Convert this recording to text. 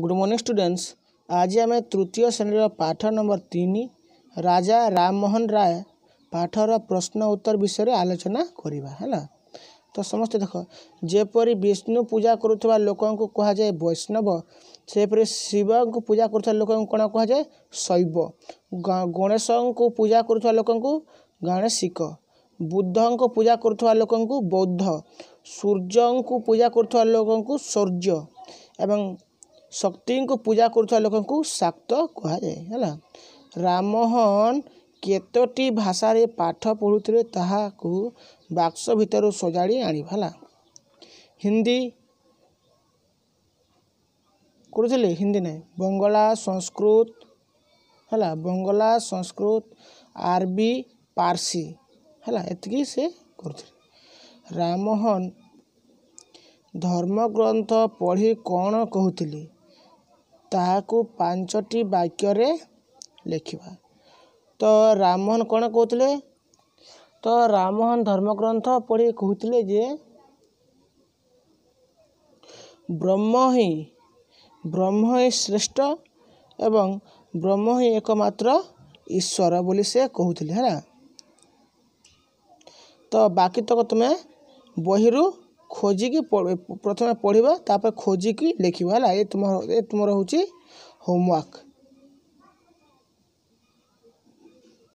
good morning students আজ আমি তৃতীয় শ্রেণীর পাঠ নম্বর তিন রাজা রামমোহন রায় পাঠর প্রশ্ন উত্তর বিষয়ে আলোচনা করা হল তো সমস্ত দেখ যেপরি বিষ্ণু পূজা করুবা লোক কুহযায় বৈষ্ণব ସେହିପରି ଶିବଙ୍କୁ ପୂଜା କରୁଥିବା ଲୋକଙ୍କୁ କ'ଣ କୁହାଯାଏ ଶୈବ ଗଣେଶଙ୍କୁ ପୂଜା କରୁଥିବା ଲୋକଙ୍କୁ ଗଣେଶିକ ବୁଦ୍ଧଙ୍କୁ ପୂଜା କରୁଥିବା ଲୋକଙ୍କୁ ବୌଦ୍ଧ ସୂର୍ଯ୍ୟଙ୍କୁ ପୂଜା କରୁଥିବା ଲୋକଙ୍କୁ ସୂର୍ଯ୍ୟ ଏବଂ ଶକ୍ତିଙ୍କୁ ପୂଜା କରୁଥିବା ଲୋକଙ୍କୁ ଶାକ୍ତ କୁହାଯାଏ ହେଲା ରାମମୋହନ କେତୋଟି ଭାଷାରେ ପାଠ ପଢ଼ୁଥିଲେ ତାହାକୁ ବାକ୍ସ ଭିତରୁ ସଜାଡ଼ି ଆଣିବା ହେଲା ହିନ୍ଦୀ କରୁଥିଲେ ହିନ୍ଦୀ ନାହିଁ ବଙ୍ଗଳା ସଂସ୍କୃତ ହେଲା ବଙ୍ଗଳା ସଂସ୍କୃତ ଆରବି ପାର୍ସି ହେଲା ଏତିକି ସେ କରୁଥିଲେ ରାମମୋହନ ଧର୍ମଗ୍ରନ୍ଥ ପଢ଼ି କ'ଣ କହୁଥିଲେ ତାହାକୁ ପାଞ୍ଚଟି ବାକ୍ୟରେ ଲେଖିବା ତ ରାମମୋହନ କ'ଣ କହୁଥିଲେ ତ ରାମମୋହନ ଧର୍ମଗ୍ରନ୍ଥ ପଢ଼ି କହୁଥିଲେ ଯେ ବ୍ରହ୍ମ ହିଁ ବ୍ରହ୍ମ ହିଁ ଶ୍ରେଷ୍ଠ ଏବଂ ବ୍ରହ୍ମ ହିଁ ଏକମାତ୍ର ଈଶ୍ୱର ବୋଲି ସେ କହୁଥିଲେ ହେଲା ତ ବାକି ତକ ତୁମେ ବହିରୁ ଖୋଜିକି ପ୍ରଥମେ ପଢ଼ିବା ତା'ପରେ ଖୋଜିକି ଲେଖିବା ହେଲା ଏ ତୁମର ଏ ତୁମର ହେଉଛି ହୋମୱାର୍କ